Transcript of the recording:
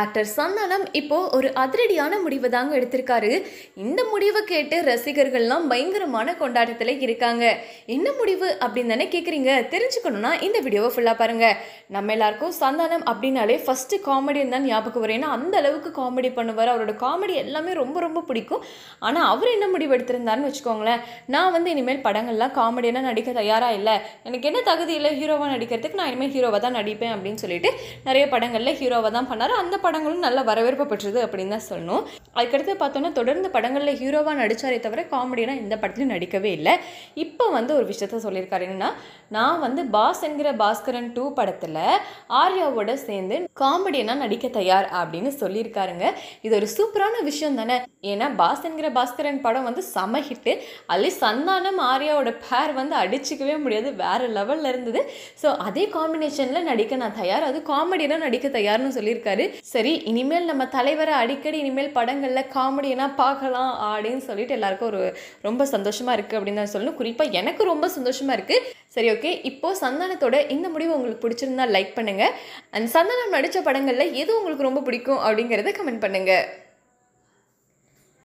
actor Santhanam இப்போ ஒரு அதிரடியான முடிவு தாங்க எடுத்திருக்காரு இந்த முடிவை கேட்டு ரசிகர்கள்லாம் பயங்கரமான கொண்டாட்டத்தில் இருக்காங்க என்ன முடிவு அப்படின்னு தானே கேட்குறீங்க தெரிஞ்சுக்கணும்னா இந்த வீடியோவை ஃபுல்லாக பாருங்க நம்ம எல்லாருக்கும் சந்தானம் அப்படின்னாலே ஃபஸ்ட்டு காமெடின்னு தான் ஞாபகம் வரும் ஏன்னா அந்த அளவுக்கு காமெடி பண்ணுவார் அவரோட காமெடி எல்லாமே ரொம்ப ரொம்ப பிடிக்கும் ஆனால் அவர் என்ன முடிவு எடுத்திருந்தாருன்னு வச்சுக்கோங்களேன் நான் வந்து இனிமேல் படங்கள்லாம் காமெடியெல்லாம் நடிக்க தயாராக இல்லை எனக்கு என்ன தகுதி இல்லை ஹீரோவாக நடிக்கிறதுக்கு நான் இனிமேல் ஹீரோவாக தான் நடிப்பேன் அப்படின்னு சொல்லிட்டு நிறைய படங்களில் ஹீரோவாக தான் பண்ணார் அந்த படங்களும் நல்ல வரவேற்பு பெற்றது அப்படின்னு தான் சொல்லணும் அதுக்கடுத்து பார்த்தோன்னா தொடர்ந்து படங்களில் ஹீரோவாக நடித்தாரே தவிர காமெடினா எந்த படத்துலையும் நடிக்கவே இல்லை இப்போ வந்து ஒரு விஷயத்த சொல்லியிருக்காரு என்னென்னா நான் வந்து பாஸ் என்கிற பாஸ்கரன் டூ படத்தில் ஆர்யாவோட சேர்ந்து காமெடியெல்லாம் நடிக்க தயார் அப்படின்னு சொல்லியிருக்காருங்க இது ஒரு சூப்பரான விஷயம் தானே ஏன்னா பாஸ் என்கிற பாஸ்கரன் படம் வந்து செம ஹிட்டு சந்தானம் ஆர்யாவோட பேர் வந்து அடிச்சிக்கவே முடியாது வேறு லெவலில் இருந்தது ஸோ அதே காம்பினேஷனில் நடிக்க நான் தயார் அது காமெடியெல்லாம் நடிக்க தயார்னு சொல்லியிருக்காரு சரி இனிமேல் நம்ம தலைவரை அடிக்கடி இனிமேல் படங்களில் காமெடியெல்லாம் பார்க்கலாம் அப்படின்னு சொல்லிட்டு எல்லாருக்கும் ஒரு ரொம்ப சந்தோஷமாக இருக்குது அப்படின்னு தான் சொல்லணும் குறிப்பாக எனக்கு ரொம்ப சந்தோஷமாக இருக்குது சரி ஓகே இப்போது சந்தானத்தோட இந்த முடிவு உங்களுக்கு பிடிச்சிருந்தா லைக் பண்ணுங்கள் அண்ட் சந்தானம் நடித்த படங்களில் எது உங்களுக்கு ரொம்ப பிடிக்கும் அப்படிங்கிறத கமெண்ட் பண்ணுங்கள்